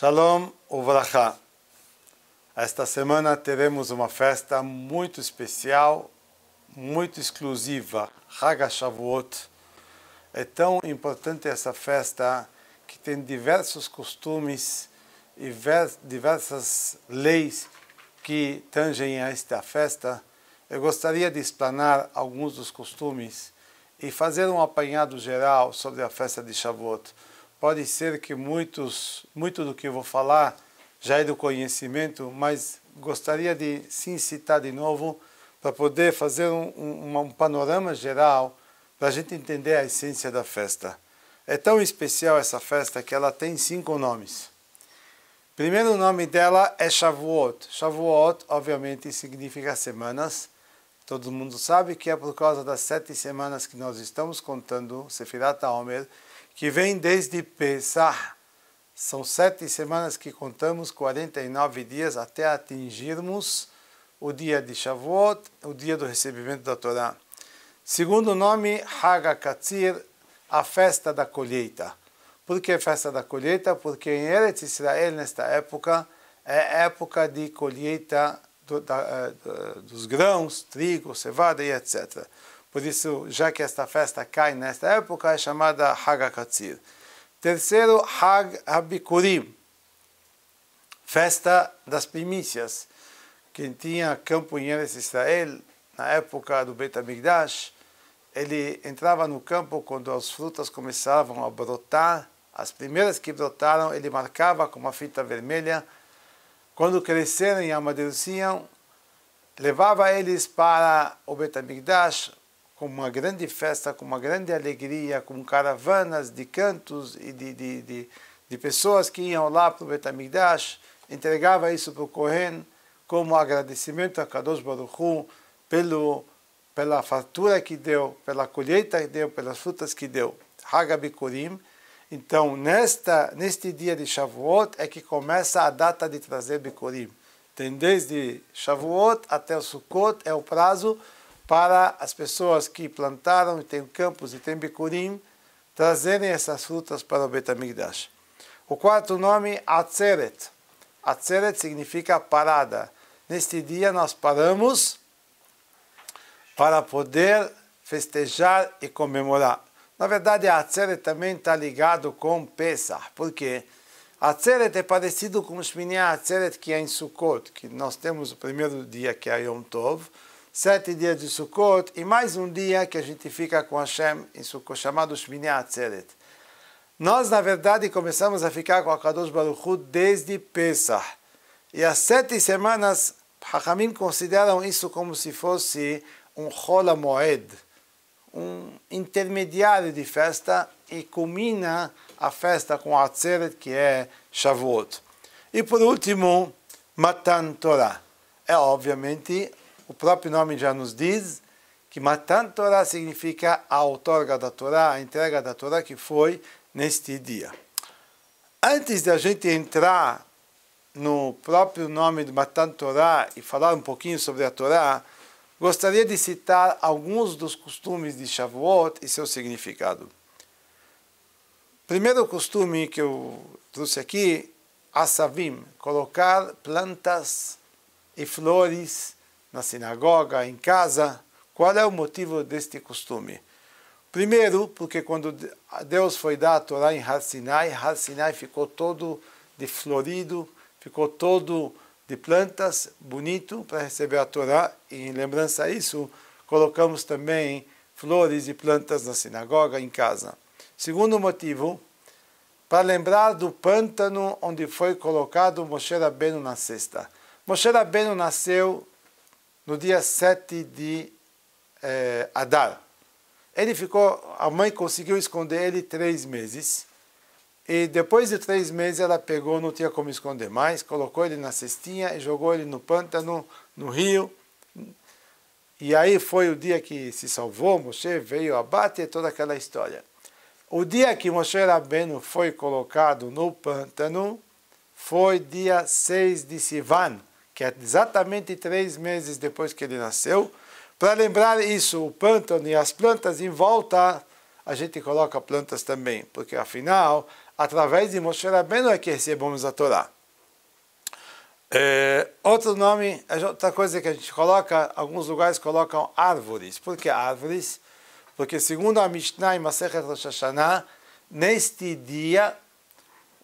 Shalom Uvracha. Esta semana teremos uma festa muito especial, muito exclusiva, Haga Shavuot. É tão importante essa festa que tem diversos costumes e diversas leis que tangem a esta festa. Eu gostaria de explanar alguns dos costumes e fazer um apanhado geral sobre a festa de Shavuot. Pode ser que muitos, muito do que eu vou falar já é do conhecimento, mas gostaria de se incitar de novo para poder fazer um, um, um panorama geral para a gente entender a essência da festa. É tão especial essa festa que ela tem cinco nomes. Primeiro nome dela é Shavuot. Shavuot, obviamente, significa semanas. Todo mundo sabe que é por causa das sete semanas que nós estamos contando, Sefirat HaOmer, que vem desde Pesach. São sete semanas que contamos, 49 dias, até atingirmos o dia de Shavuot, o dia do recebimento da Torá. Segundo nome, Hagakatzir, a festa da colheita. Por que festa da colheita? Porque em Eretz Israel, nesta época, é época de colheita do, da, eh, dos grãos, trigo, cevada e etc. Por isso, já que esta festa cai nesta época, é chamada Hag HaKatzir. Terceiro, Hag HaBikurim, festa das primícias. Quem tinha campo em Israel, na época do Beit HaMikdash, ele entrava no campo quando as frutas começavam a brotar. As primeiras que brotaram, ele marcava com uma fita vermelha. Quando cresceram e amadureciam, levava eles para o Betamigdash, com uma grande festa, com uma grande alegria, com caravanas de cantos e de, de, de, de pessoas que iam lá para o Betamigdash, entregava isso para o Kohen como agradecimento a Kadosh Baruch Hu pelo pela fartura que deu, pela colheita que deu, pelas frutas que deu. Hagabikurim. Então, nesta, neste dia de Shavuot é que começa a data de trazer Bikurim. Tem desde Shavuot até o Sukkot, é o prazo para as pessoas que plantaram e têm campos e têm bicurim trazerem essas frutas para o Betamigdash. O quarto nome, Atzeret. Atzeret significa parada. Neste dia nós paramos para poder festejar e comemorar. Na verdade, a Atzeret também está ligado com Pesach. Por quê? Atzeret é parecido com o Shmini Atzeret que é em Sukkot, que nós temos o primeiro dia que é Yom Tov, sete dias de Sukkot e mais um dia que a gente fica com Hashem em Sukkot, chamado Shmini Atzeret. Nós, na verdade, começamos a ficar com a Kadosh Baruch Hu desde Pesach. E as sete semanas, Hachamim consideram isso como se fosse um Chol Moed, um intermediário de festa e culmina a festa com Atzeret, que é Shavuot. E por último, Matan Torah. É obviamente o próprio nome já nos diz que Matan Torah significa a outorga da Torá, a entrega da Torá que foi neste dia. Antes de a gente entrar no próprio nome de Matan Torah e falar um pouquinho sobre a Torá, gostaria de citar alguns dos costumes de Shavuot e seu significado. Primeiro costume que eu trouxe aqui, asavim, colocar plantas e flores na sinagoga, em casa. Qual é o motivo deste costume? Primeiro, porque quando Deus foi dar a Torá em Har Sinai, Har Sinai ficou todo de florido, ficou todo de plantas, bonito para receber a Torá. E em lembrança a isso, colocamos também flores e plantas na sinagoga, em casa. Segundo motivo, para lembrar do pântano onde foi colocado Moshe Rabbeinu na cesta. Moshe Rabbeinu nasceu no dia 7 de eh, Adar. Ele ficou, a mãe conseguiu esconder ele três meses. E depois de três meses ela pegou, não tinha como esconder mais, colocou ele na cestinha e jogou ele no pântano, no rio. E aí foi o dia que se salvou, Moshe veio, abater toda aquela história. O dia que Moshe Rabbeinu foi colocado no pântano foi dia 6 de Sivan, que é exatamente três meses depois que ele nasceu. Para lembrar isso, o pântano e as plantas em volta, a gente coloca plantas também, porque afinal, através de Moshe Rabbeinu é que recebemos a Torá. É, outro nome, é outra coisa que a gente coloca, alguns lugares colocam árvores. Por que árvores? Porque segundo a Mishnah e Masechet Rosh Hashanah, neste dia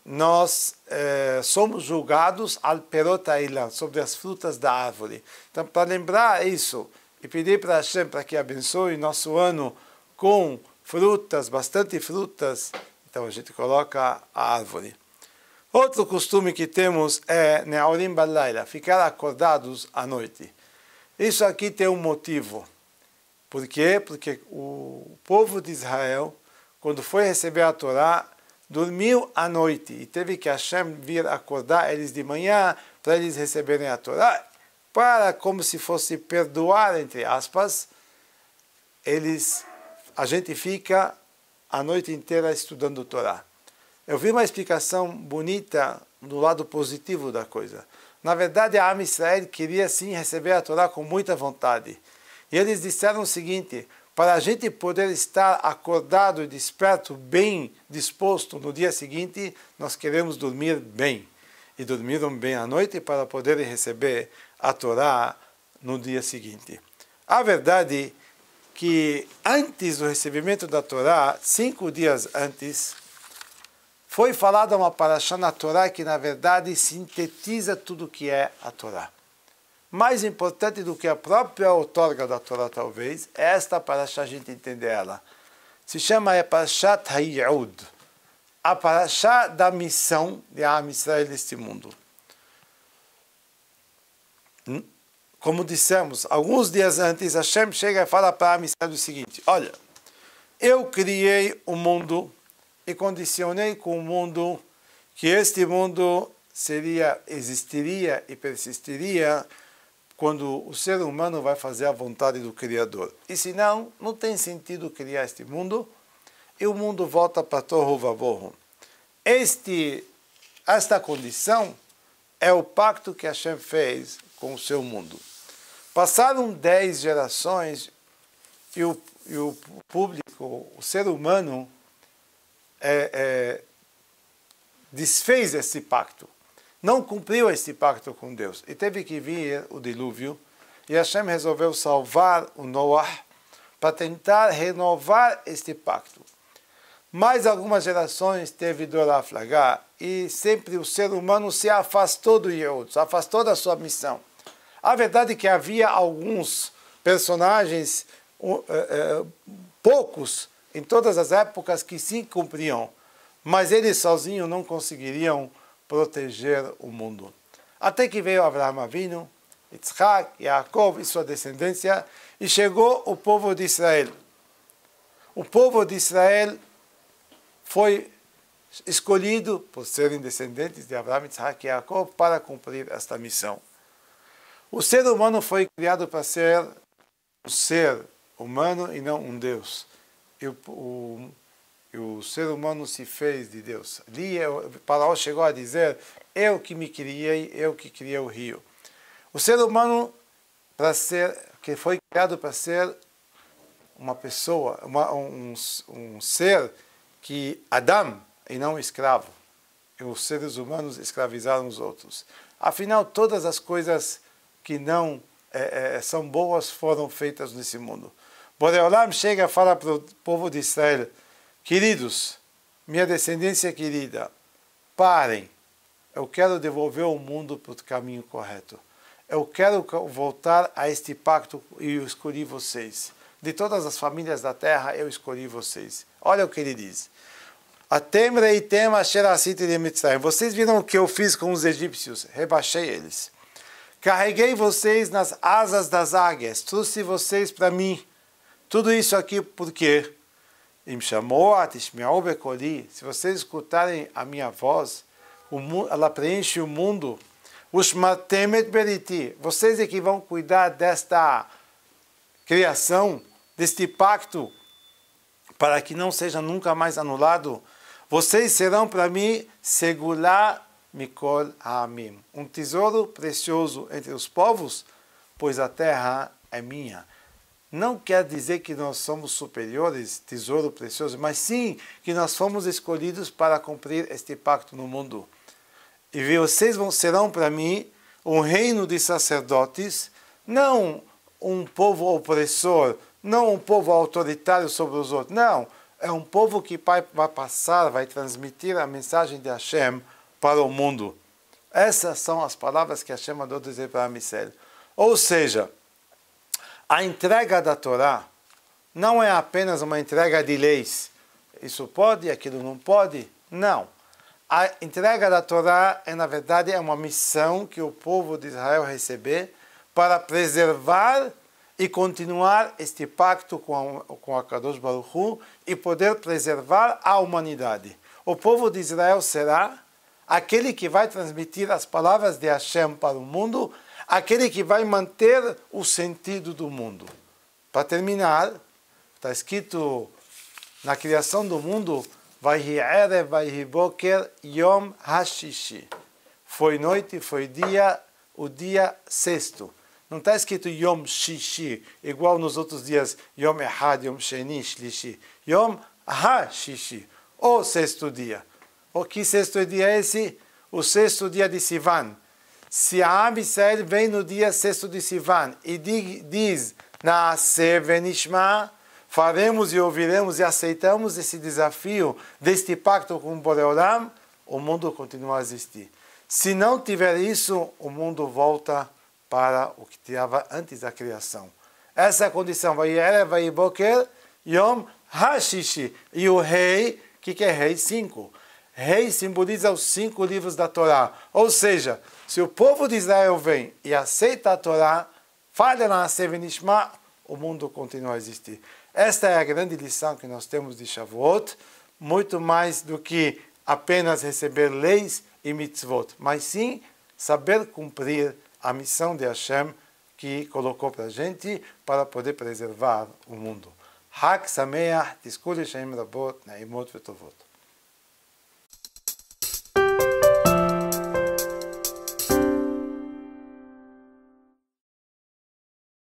nós eh, somos julgados al perotailá, sobre as frutas da árvore. Então, para lembrar isso e pedir para Hashem para que abençoe nosso ano com frutas, bastante frutas, então a gente coloca a árvore. Outro costume que temos é Neaurim Balaila, ficar acordados à noite. Isso aqui tem um motivo. Por quê? Porque o povo de Israel, quando foi receber a Torá, dormiu à noite e teve que Hashem vir acordar eles de manhã para eles receberem a Torá, para como se fosse perdoar, entre aspas, eles, a gente fica a noite inteira estudando a Torá. Eu vi uma explicação bonita do lado positivo da coisa. Na verdade, a Am Israel queria sim receber a Torá com muita vontade. E eles disseram o seguinte: para a gente poder estar acordado, desperto, bem disposto no dia seguinte, nós queremos dormir bem. E dormiram bem à noite para poder receber a Torá no dia seguinte. A verdade que antes do recebimento da Torá, cinco dias antes, foi falada uma paraxá na Torá que, na verdade, sintetiza tudo o que é a Torá mais importante do que a própria outorga da Torá, talvez, é esta paraxá, a gente entender ela. Se chama é paraxá Tayyud, a paraxá da missão de Am Israel neste mundo. Hum? Como dissemos, alguns dias antes, Hashem chega e fala para Am Israel o seguinte, olha, eu criei o um mundo e condicionei com o mundo que este mundo seria, existiria e persistiria quando o ser humano vai fazer a vontade do Criador. E se não, não tem sentido criar este mundo e o mundo volta para Torro Vavorro. Este, esta condição é o pacto que Hashem fez com o seu mundo. Passaram dez gerações e o, e o público, o ser humano, é, é, desfez esse pacto não cumpriu este pacto com Deus. E teve que vir o dilúvio. E Hashem resolveu salvar o Noah para tentar renovar este pacto. Mais algumas gerações teve flagar e sempre o ser humano se afastou do Yehud, se afastou da sua missão. A verdade é que havia alguns personagens, uh, uh, poucos, em todas as épocas que sim cumpriam, mas eles sozinhos não conseguiriam proteger o mundo. Até que veio Abraão Avinu, Yitzhak, Yaakov e sua descendência, e chegou o povo de Israel. O povo de Israel foi escolhido por serem descendentes de Abraão, Isaac e Jacob para cumprir esta missão. O ser humano foi criado para ser um ser humano e não um Deus. E o, o o ser humano se fez de Deus. Ali, é Faraó chegou a dizer: Eu é que me criei, eu é que criei o rio. O ser humano, para ser, que foi criado para ser uma pessoa, uma, um, um ser que Adão e não um escravo. E os seres humanos escravizaram os outros. Afinal, todas as coisas que não é, é, são boas foram feitas nesse mundo. Boreolam chega e fala para o povo de Israel: Queridos, minha descendência querida, parem. Eu quero devolver o mundo para o caminho correto. Eu quero voltar a este pacto e eu escolhi vocês. De todas as famílias da terra, eu escolhi vocês. Olha o que ele diz. e tema Vocês viram o que eu fiz com os egípcios? Rebaixei eles. Carreguei vocês nas asas das águias. Trouxe vocês para mim. Tudo isso aqui por quê? Im shamoa tishme'u bekoli. Se vocês escutarem a minha voz, ela preenche o mundo. Ushmatemet beriti. Vocês é que vão cuidar desta criação, deste pacto, para que não seja nunca mais anulado. Vocês serão para mim segurar mikol ha'amim. Um tesouro precioso entre os povos, pois a terra é minha não quer dizer que nós somos superiores, tesouro precioso, mas sim que nós fomos escolhidos para cumprir este pacto no mundo. E vocês vão, serão para mim um reino de sacerdotes, não um povo opressor, não um povo autoritário sobre os outros. Não, é um povo que vai passar, vai transmitir a mensagem de Hashem para o mundo. Essas são as palavras que Hashem mandou dizer para Amicel. Ou seja, a entrega da Torá não é apenas uma entrega de leis. Isso pode, aquilo não pode. Não. A entrega da Torá é, na verdade, é uma missão que o povo de Israel recebe para preservar e continuar este pacto com a, com a Kadosh Baruch Hu, e poder preservar a humanidade. O povo de Israel será aquele que vai transmitir as palavras de Hashem para o mundo aquele que vai manter o sentido do mundo. Para terminar, está escrito na criação do mundo, vai vai yom hashishi. Foi noite, foi dia, o dia sexto. Não está escrito Yom Shishi, igual nos outros dias, Yom Ehad, Yom Sheni, Shlishi. Yom Ha-Shishi, o sexto dia. O que sexto dia é esse? O sexto dia de Sivan, se a Israel vem no dia sexto de Sivan e diz, Nascer Venishma, faremos e ouviremos e aceitamos esse desafio deste pacto com Boreolam, o mundo continua a existir. Se não tiver isso, o mundo volta para o que tinha antes da criação. Essa é a condição. Vai era, vai boker, yom hashishi. E o rei, que que é rei? Cinco. Rei simboliza os cinco livros da Torá. Ou seja, se o povo de Israel vem e aceita a Torá, falha na Sevenishma, o mundo continua a existir. Esta é a grande lição que nós temos de Shavuot, muito mais do que apenas receber leis e mitzvot, mas sim saber cumprir a missão de Hashem que colocou para a gente para poder preservar o mundo. Hak Sameach, Tiskul Shem Rabot, Naimot Vetovot.